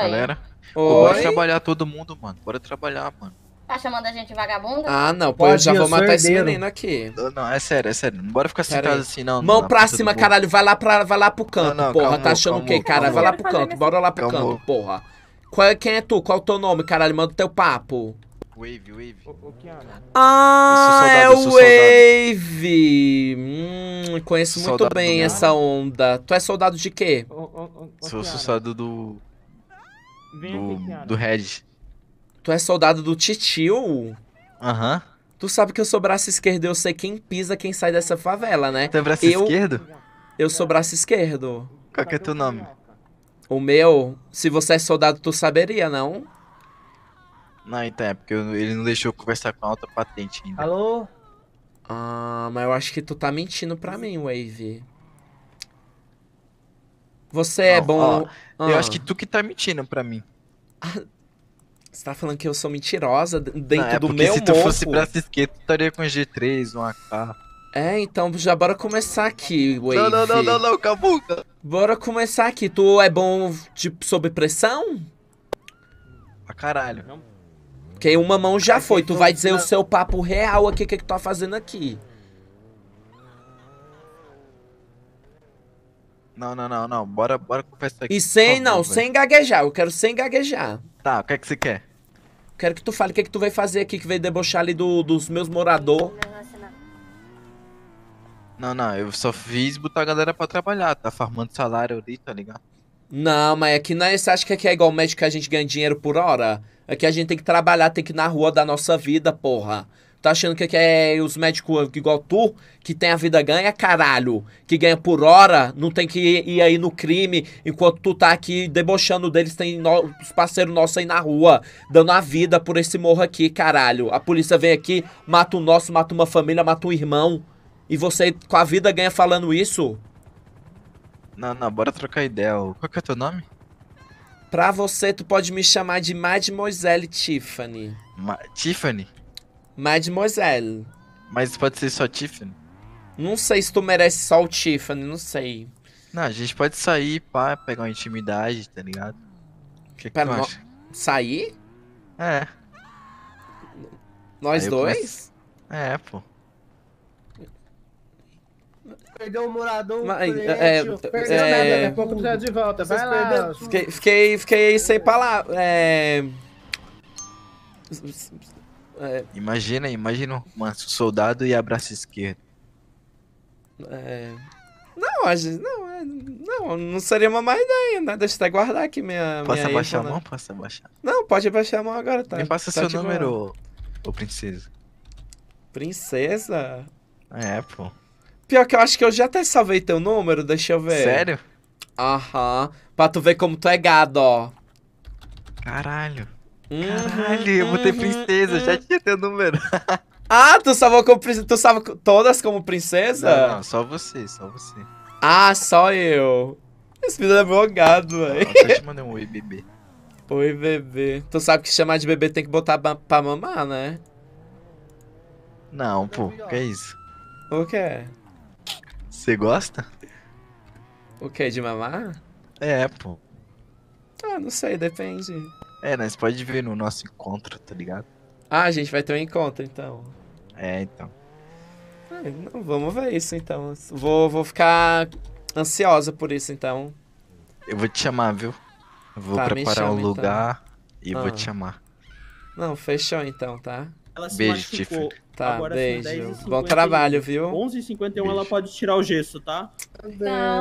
Galera, bora trabalhar todo mundo, mano. Bora trabalhar, mano. Tá chamando a gente vagabundo? Ah, não, pô, eu já vou matar herdeiro. esse menino aqui. Não, não, é sério, é sério. Não bora ficar sentado assim, não. Mão não, pra cima, caralho. Vai lá, pra, vai lá pro canto, não, não, porra. Tá calma, tá achando o quê, cara? Vai lá pro canto, bora lá pro calma. canto, porra. Qual, é, quem é tu? Qual é o teu nome, caralho? Manda o teu papo. Wave, Wave. O, ah, soldado, é o Wave. Hum, conheço muito bem essa onda. Tu é soldado de quê? O, sou, sou soldado do do, do Red. Tu é soldado do Titio? Aham. Uhum. Tu sabe que eu sou braço esquerdo, eu sei quem pisa, quem sai dessa favela, né? Tu é braço eu, esquerdo? Eu sou braço esquerdo. Qual que é teu nome? O meu, se você é soldado, tu saberia, não? Não, então é porque eu, ele não deixou eu conversar com a alta patente ainda. Alô? Ah, mas eu acho que tu tá mentindo pra mim, Wave. Você não, é bom. Ó, eu ah. acho que tu que tá mentindo pra mim. Você tá falando que eu sou mentirosa dentro não, é do meu se tu fosse braço esquerdo, tu estaria com G3, um AK. É, então já bora começar aqui, Wave. Não, não, não, não, não, Bora começar aqui. Tu é bom, tipo, sob pressão? Pra caralho. Porque uma mão já é foi. Tu vai dizer o seu papo real aqui, o que, que tu tá fazendo aqui. Não, não, não, não. Bora, bora conversar aqui. E sem, não, sem gaguejar. Eu quero sem gaguejar. Tá, o que é que você quer? Quero que tu fale o que é que tu vai fazer aqui, que veio debochar ali do, dos meus morador. Não, não, eu só fiz botar a galera pra trabalhar, tá farmando salário ali, tá ligado? Não, mas aqui é não é. Você acha que aqui é igual médico que a gente ganha dinheiro por hora? Aqui a gente tem que trabalhar, tem que ir na rua da nossa vida, porra. Tá achando que é os médicos igual tu, que tem a vida ganha, caralho. Que ganha por hora, não tem que ir, ir aí no crime, enquanto tu tá aqui debochando deles, tem no, os parceiros nossos aí na rua, dando a vida por esse morro aqui, caralho. A polícia vem aqui, mata o nosso, mata uma família, mata um irmão. E você com a vida ganha falando isso? Não, não, bora trocar ideia. Qual que é o teu nome? Pra você, tu pode me chamar de Mademoiselle Tiffany. Ma Tiffany? Mademoiselle. Mas pode ser só Tiffany? Não sei se tu merece só o Tiffany, não sei. Não, a gente pode sair pra pegar uma intimidade, tá ligado? O que, que tu no... Sair? É. Nós Aí dois? Começo... É, pô. Perdeu o morador, Mas, o é, é perdeu é, nada, daqui a é, pouco é. já de volta. Vai lá. Fiquei, fiquei, fiquei sem palavras. É... É. Imagina, imagina um soldado e abraço esquerdo. É... Não, a gente, não, é, não, não seria uma má ideia, né? Deixa eu até guardar aqui minha. Posso minha abaixar a né? mão? Né? Posso abaixar? Não, pode abaixar a mão agora, tá? Me passa tá seu número, ô princesa. Princesa? É, pô. Pior que eu acho que eu já até salvei teu número, deixa eu ver. Sério? Aham. Pra tu ver como tu é gado, ó. Caralho. Caralho, eu botei uhum, princesa, já uhum. tinha teu número. ah, tu salvou como princesa. Tu salva todas como princesa? Não, não, só você, só você. Ah, só eu. Esse filho é bogado, velho. Eu te mandei um oi, bebê. Oi, bebê. Tu sabe que chamar de bebê tem que botar pra, pra mamar, né? Não, pô. Que é isso? O que? Você gosta? O que? De mamar? É, pô. Ah, não sei, depende. É, nós pode ver no nosso encontro, tá ligado? Ah, a gente vai ter um encontro, então. É, então. Ah, não, vamos ver isso, então. Vou, vou ficar ansiosa por isso, então. Eu vou te chamar, viu? vou tá, preparar chama, um então. lugar então. e ah. vou te chamar. Não, fechou então, tá? beijo, Tiffany. Tá, Agora beijo. Bom trabalho, viu? 11h51 ela pode tirar o gesso, tá? Adeus.